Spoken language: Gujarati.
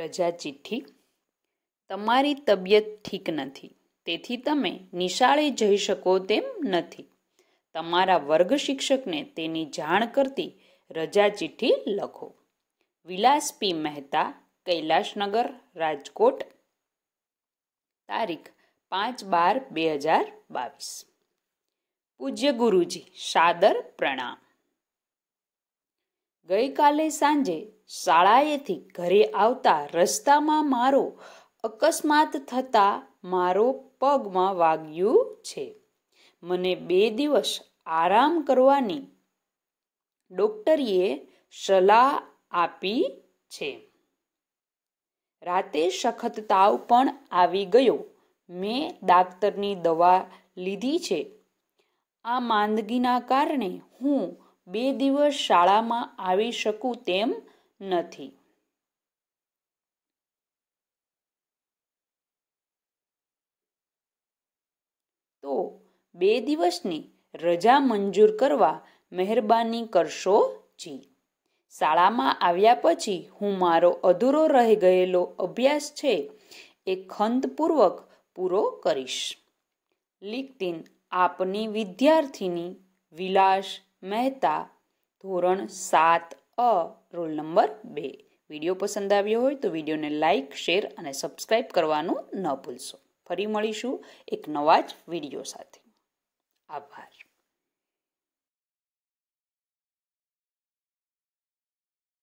રજા ચિઠ્ઠી તમારી તબિયત ઠીક નથી તેથી તમે નિશાળે જઈ શકો તેમ નથી તમારા વર્ગ શિક્ષકને તેની જાણ કરતી રજા ચિઠ્ઠી લખો વિલાસ પી મહેતા કૈલાશનગર રાજકોટ તારીખ પાંચ બાર બે હજાર બાવીસ પૂજ્ય ગુરુજી સાદર પ્રણામ ગઈકાલે સાંજે શાળાએથી ઘરે આવતા રસ્તામાં મારો અકસ્માત થતા મારો પગમાં વાગ્યું છે મને બે દિવસ આરામ કરવાની ડોક્ટરીએ સલાહ આપી છે રાતે સખત તાવ પણ આવી ગયો મેં ડાક્ટરની દવા લીધી છે આ માંદગીના કારણે હું બે દિવસ શાળામાં આવી શકું તેમ નથી તો બે દિવસની રજા મંજૂર કરવા મહેરબાની કરશો જી શાળામાં આવ્યા પછી હું મારો અધૂરો રહી ગયેલો અભ્યાસ છે એ ખંતપૂર્વક પૂરો કરીશ લિખતીન આપની વિદ્યાર્થીની વિલાસ મહેતા ધોરણ સાત અ રોલ નંબર બે વિડીયો પસંદ આવ્યો હોય તો વિડીયોને લાઇક શેર અને સબસ્ક્રાઈબ કરવાનું ન ભૂલશો ફરી મળીશું એક નવા જ વિડીયો સાથે આભાર